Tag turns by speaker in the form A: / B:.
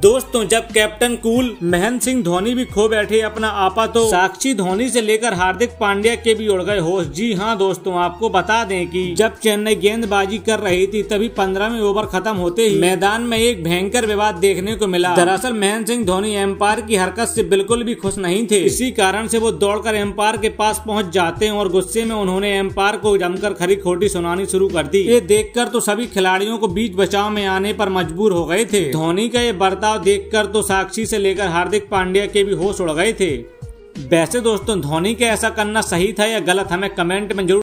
A: दोस्तों जब captain cool Mahendra Singh Dhoni भी खो बैठे अपना आपा तो साक्षी धोनी से लेकर हार्दिक पांड्या के भी उड़ गए होश जी हाँ दोस्तों आपको बता दें कि जब चेन्नई गेंदबाजी कर रही थी तभी पंद्रहवें ओवर खत्म होते ही मैदान में एक भयंकर विवाद देखने को मिला दरअसल महेंद्र सिंह धोनी एम्पायर की हरकत से बिल्कुल भी खुश नहीं थे इसी कारण से वो दौड़कर एम्पायर के पास पहुंच जाते हैं और गुस्से में उन्होंने एम्पायर को जमकर खरी खोटी सुनानी शुरू कर दी ये देखकर तो सभी खिलाड़ियों को बीच बचाव में आने पर मजबूर हो गए थे धोनी का ये बर्ताव बर्ताव देखकर तो साक्षी से लेकर हार्दिक पांड्या के भी होश उड़ गए थे वैसे दोस्तों धोनी का ऐसा करना सही था या गलत हमें कमेंट में जरूर